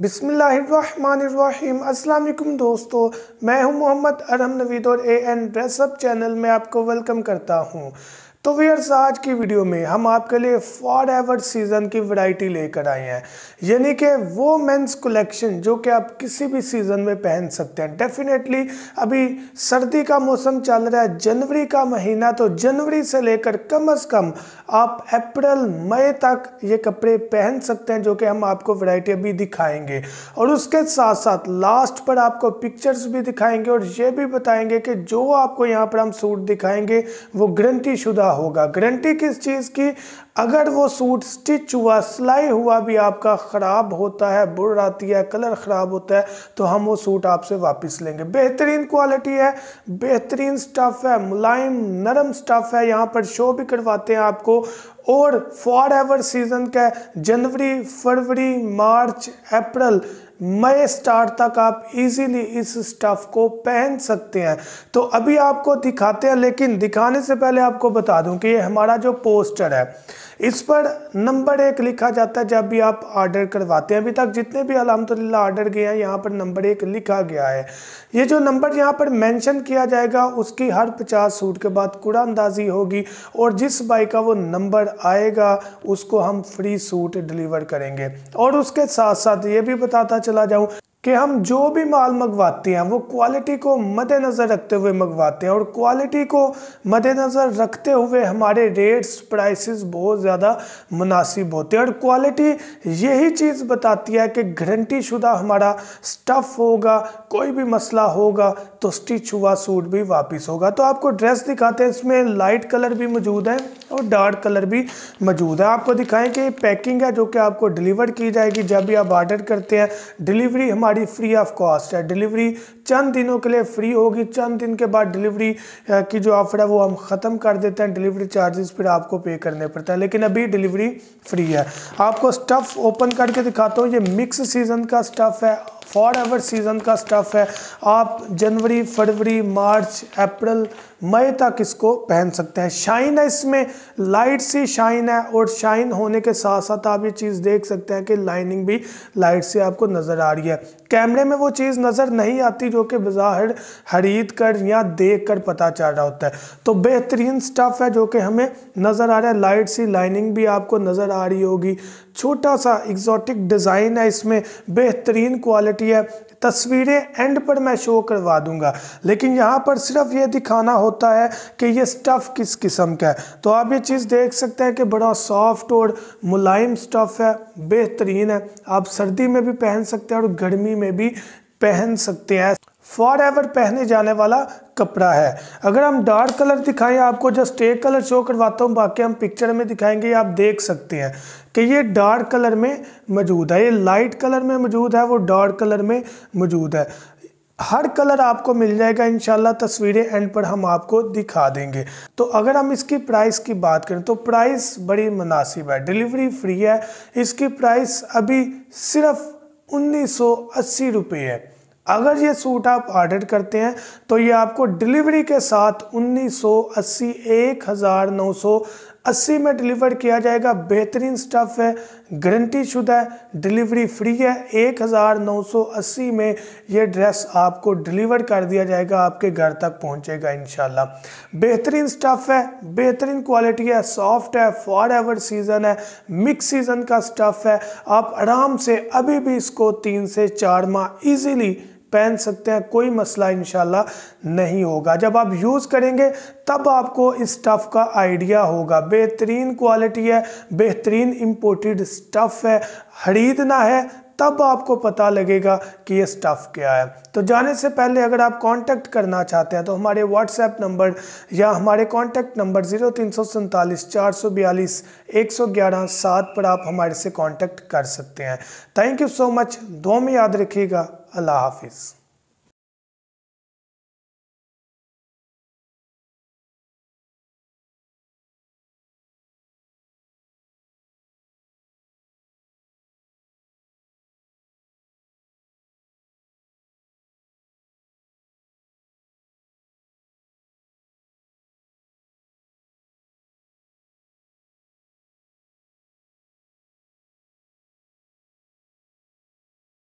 बिसमीम वालेकुम दोस्तों मैं हूं मोहम्मद अरहम नवीद और ए एन ड्रेसअप चैनल में आपको वेलकम करता हूं तो वीयर्स आज की वीडियो में हम आपके लिए फॉर एवर सीज़न की वैरायटी लेकर आए हैं यानी कि वो मेंस कलेक्शन जो कि आप किसी भी सीज़न में पहन सकते हैं डेफिनेटली अभी सर्दी का मौसम चल रहा है जनवरी का महीना तो जनवरी से लेकर कम अज़ कम आप अप्रैल मई तक ये कपड़े पहन सकते हैं जो कि हम आपको वैरायटी अभी दिखाएंगे और उसके साथ साथ लास्ट पर आपको पिक्चर्स भी दिखाएंगे और ये भी बताएंगे कि जो आपको यहाँ पर हम सूट दिखाएंगे वो ग्रंटी शुदा होगा गारंटी किस चीज़ की अगर वो सूट स्टिच हुआ सिलाई हुआ भी आपका ख़राब होता है बुर आती है कलर ख़राब होता है तो हम वो सूट आपसे वापस लेंगे बेहतरीन क्वालिटी है बेहतरीन स्टफ़ है मुलायम नरम स्टफ़ है यहाँ पर शो भी करवाते हैं आपको और फॉर एवर सीज़न का जनवरी फरवरी मार्च अप्रैल मई स्टार तक आप इजीली इस स्टफ़ को पहन सकते हैं तो अभी आपको दिखाते हैं लेकिन दिखाने से पहले आपको बता दूं कि ये हमारा जो पोस्टर है इस पर नंबर एक लिखा जाता है जब भी आप ऑर्डर करवाते हैं अभी तक जितने भी अलहमदिल्ला ऑर्डर गए हैं यहाँ पर नंबर एक लिखा गया है ये जो नंबर यहाँ पर मेंशन किया जाएगा उसकी हर पचास सूट के बाद कूड़ा अंदाजी होगी और जिस बाई का वो नंबर आएगा उसको हम फ्री सूट डिलीवर करेंगे और उसके साथ साथ ये भी बताता चला जाऊँ कि हम जो भी माल मंगवाते हैं वो क्वालिटी को मद्देनज़र रखते हुए मंगवाते हैं और क्वालिटी को मद्देनज़र रखते हुए हमारे रेट्स प्राइसेस बहुत ज़्यादा मुनासिब होते हैं और क्वालिटी यही चीज़ बताती है कि गारंटी शुदा हमारा स्टफ़ होगा कोई भी मसला होगा तो स्टिच हुआ सूट भी वापस होगा तो आपको ड्रेस दिखाते हैं इसमें लाइट कलर भी मौजूद है और डार्क कलर भी मौजूद है आपको दिखाएं कि पैकिंग है जो कि आपको डिलीवर की जाएगी जब भी आप ऑर्डर करते हैं डिलीवरी हमारी फ्री ऑफ कॉस्ट है डिलीवरी चंद दिनों के लिए फ्री होगी चंद दिन के बाद डिलीवरी की जो ऑफ़र है वो हम ख़त्म कर देते हैं डिलीवरी चार्जेस फिर आपको पे करने पड़ते हैं लेकिन अभी डिलीवरी फ्री है आपको स्टफ़ ओपन करके दिखाता हूँ ये मिक्स सीज़न का स्टफ़ है फॉर एवर सीज़न का स्टफ़ है आप जनवरी फरवरी मार्च अप्रैल मई तक इसको पहन सकते हैं शाइन है इसमें लाइट सी शाइन है और शाइन होने के साथ साथ आप ये चीज़ देख सकते हैं कि लाइनिंग भी लाइट से आपको नज़र आ रही है कैमरे में वो चीज़ नज़र नहीं आती जो कि बाहर खरीद कर या देख कर पता चल रहा होता है तो बेहतरीन स्टफ़ है जो कि हमें नज़र आ रहा है लाइट सी लाइनिंग भी आपको नज़र आ रही होगी छोटा सा एग्जॉटिक डिज़ाइन है इसमें बेहतरीन क्वालिटी होती है तस्वीरें एंड पर मैं शो करवा दूंगा लेकिन यहाँ पर सिर्फ ये दिखाना होता है कि ये स्टफ़ किस किस्म का है तो आप ये चीज़ देख सकते हैं कि बड़ा सॉफ्ट और मुलायम स्टफ़ है बेहतरीन है आप सर्दी में भी पहन सकते हैं और गर्मी में भी पहन सकते हैं फॉर एवर पहने जाने वाला कपड़ा है अगर हम डार्क कलर दिखाएं आपको जस्ट एक कलर शो करवाता हूँ बाकी हम पिक्चर में दिखाएंगे आप देख सकते हैं कि ये डार्क कलर में मौजूद है ये लाइट कलर में मौजूद है वो डार्क कलर में मौजूद है हर कलर आपको मिल जाएगा इन तस्वीरें एंड पर हम आपको दिखा देंगे तो अगर हम इसकी प्राइस की बात करें तो प्राइस बड़ी मुनासिब है डिलीवरी फ्री है इसकी प्राइस अभी सिर्फ उन्नीस सौ अस्सी रुपये है अगर ये सूट आप ऑर्डर करते हैं तो ये आपको डिलीवरी के साथ 1980 1980 में डिलीवर किया जाएगा बेहतरीन स्टफ़ है गारंटी शुदा है डिलीवरी फ्री है 1980 में ये ड्रेस आपको डिलीवर कर दिया जाएगा आपके घर तक पहुंचेगा इन बेहतरीन स्टफ़ है बेहतरीन क्वालिटी है सॉफ्ट है फॉर एवर सीज़न है मिक्स सीज़न का स्टफ़ है आप आराम से अभी भी इसको तीन से चार माह ईजीली पहन सकते हैं कोई मसला इन नहीं होगा जब आप यूज़ करेंगे तब आपको इस स्टफ़ का आइडिया होगा बेहतरीन क्वालिटी है बेहतरीन इम्पोर्टेड स्टफ़ है ख़रीदना है तब आपको पता लगेगा कि ये स्टफ़ क्या है तो जाने से पहले अगर आप कांटेक्ट करना चाहते हैं तो हमारे व्हाट्सएप नंबर या हमारे कांटेक्ट नंबर जीरो तीन सौ सैंतालीस चार सौ बयालीस एक सौ ग्यारह सात पर आप हमारे से कांटेक्ट कर सकते हैं थैंक यू सो मच दो में याद रखिएगा अल्लाह हाफिज़